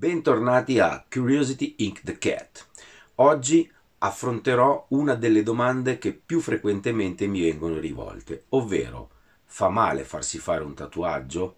Bentornati a Curiosity Inc. The Cat. Oggi affronterò una delle domande che più frequentemente mi vengono rivolte, ovvero fa male farsi fare un tatuaggio?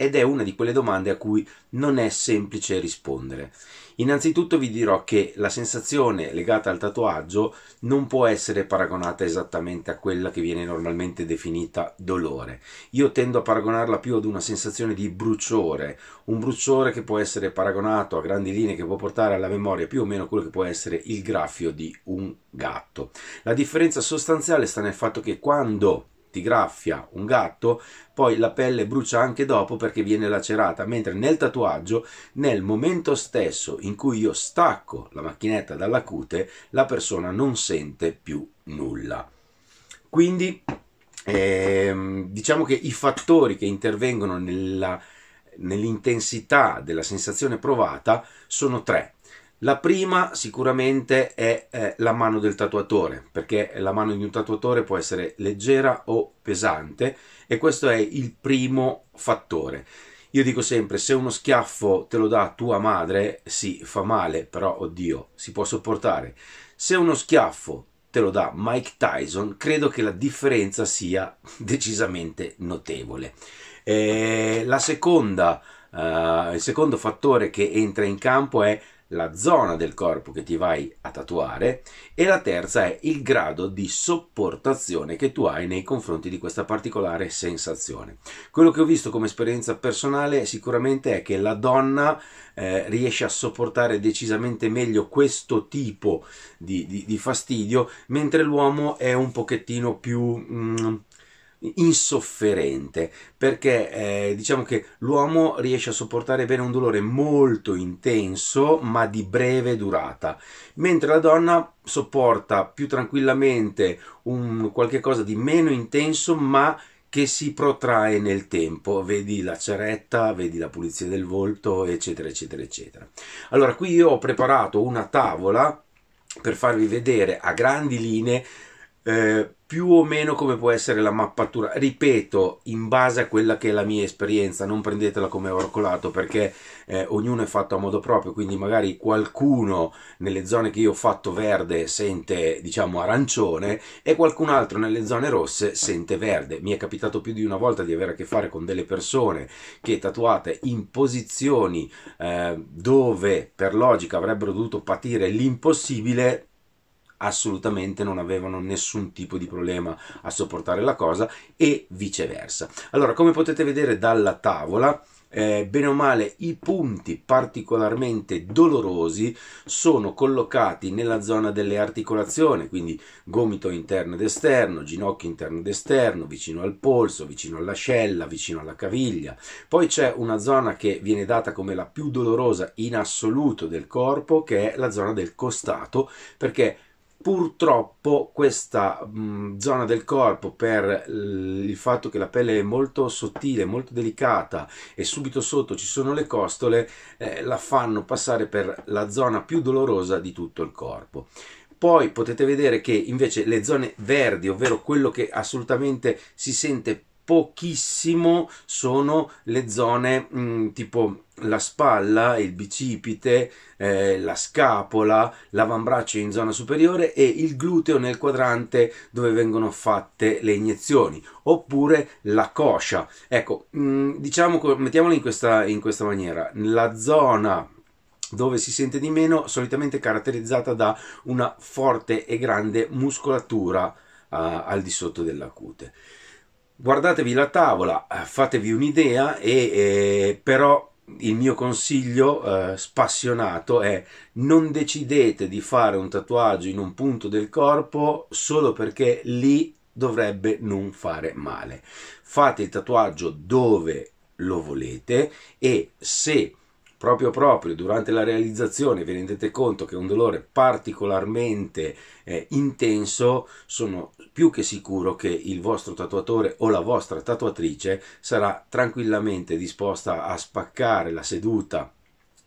ed è una di quelle domande a cui non è semplice rispondere. Innanzitutto vi dirò che la sensazione legata al tatuaggio non può essere paragonata esattamente a quella che viene normalmente definita dolore. Io tendo a paragonarla più ad una sensazione di bruciore, un bruciore che può essere paragonato a grandi linee che può portare alla memoria più o meno quello che può essere il graffio di un gatto. La differenza sostanziale sta nel fatto che quando ti graffia un gatto, poi la pelle brucia anche dopo perché viene lacerata, mentre nel tatuaggio, nel momento stesso in cui io stacco la macchinetta dalla cute, la persona non sente più nulla. Quindi eh, diciamo che i fattori che intervengono nella, nell'intensità della sensazione provata sono tre la prima sicuramente è eh, la mano del tatuatore, perché la mano di un tatuatore può essere leggera o pesante e questo è il primo fattore. Io dico sempre, se uno schiaffo te lo dà tua madre, sì, fa male, però oddio, si può sopportare. Se uno schiaffo te lo dà Mike Tyson, credo che la differenza sia decisamente notevole. E eh, la seconda, eh, il secondo fattore che entra in campo è la zona del corpo che ti vai a tatuare e la terza è il grado di sopportazione che tu hai nei confronti di questa particolare sensazione. Quello che ho visto come esperienza personale sicuramente è che la donna eh, riesce a sopportare decisamente meglio questo tipo di, di, di fastidio, mentre l'uomo è un pochettino più... Mm, insofferente perché eh, diciamo che l'uomo riesce a sopportare bene un dolore molto intenso ma di breve durata mentre la donna sopporta più tranquillamente un qualche cosa di meno intenso ma che si protrae nel tempo, vedi la ceretta, vedi la pulizia del volto, eccetera, eccetera, eccetera. Allora, qui io ho preparato una tavola per farvi vedere a grandi linee eh, più o meno come può essere la mappatura. Ripeto, in base a quella che è la mia esperienza, non prendetela come oro colato perché eh, ognuno è fatto a modo proprio, quindi magari qualcuno nelle zone che io ho fatto verde sente, diciamo, arancione e qualcun altro nelle zone rosse sente verde. Mi è capitato più di una volta di avere a che fare con delle persone che tatuate in posizioni eh, dove per logica avrebbero dovuto patire l'impossibile assolutamente non avevano nessun tipo di problema a sopportare la cosa e viceversa. Allora, come potete vedere dalla tavola, eh, bene o male i punti particolarmente dolorosi sono collocati nella zona delle articolazioni, quindi gomito interno ed esterno, ginocchio interno ed esterno, vicino al polso, vicino all'ascella, vicino alla caviglia. Poi c'è una zona che viene data come la più dolorosa in assoluto del corpo, che è la zona del costato, perché purtroppo questa mh, mm, zona del corpo per il fatto che la pelle è molto sottile, molto delicata e subito sotto ci sono le costole eh, la fanno passare per la zona più dolorosa di tutto il corpo poi potete vedere che invece le zone verdi, ovvero quello che assolutamente si sente pochissimo sono le zone mh, mm, tipo la spalla, il bicipite, eh, la scapola, l'avambraccio in zona superiore e il gluteo nel quadrante dove vengono fatte le iniezioni oppure la coscia. Ecco, mh, mm, diciamo, mettiamola in questa, in questa maniera, la zona dove si sente di meno, solitamente caratterizzata da una forte e grande muscolatura uh, al di sotto della cute guardatevi la tavola, eh, fatevi un'idea e eh, però il mio consiglio eh, spassionato è non decidete di fare un tatuaggio in un punto del corpo solo perché lì dovrebbe non fare male. Fate il tatuaggio dove lo volete e se proprio proprio durante la realizzazione vi rendete conto che è un dolore particolarmente eh, intenso, sono più che sicuro che il vostro tatuatore o la vostra tatuatrice sarà tranquillamente disposta a spaccare la seduta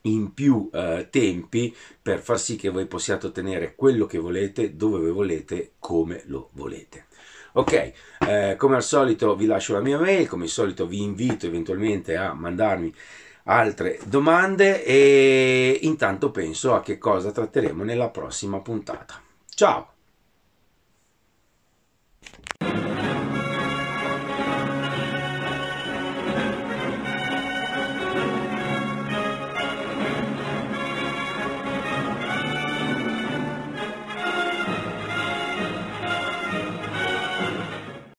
in più eh, tempi per far sì che voi possiate ottenere quello che volete, dove volete, come lo volete. Ok, eh, come al solito vi lascio la mia mail, come al solito vi invito eventualmente a mandarmi altre domande e intanto penso a che cosa tratteremo nella prossima puntata. Ciao!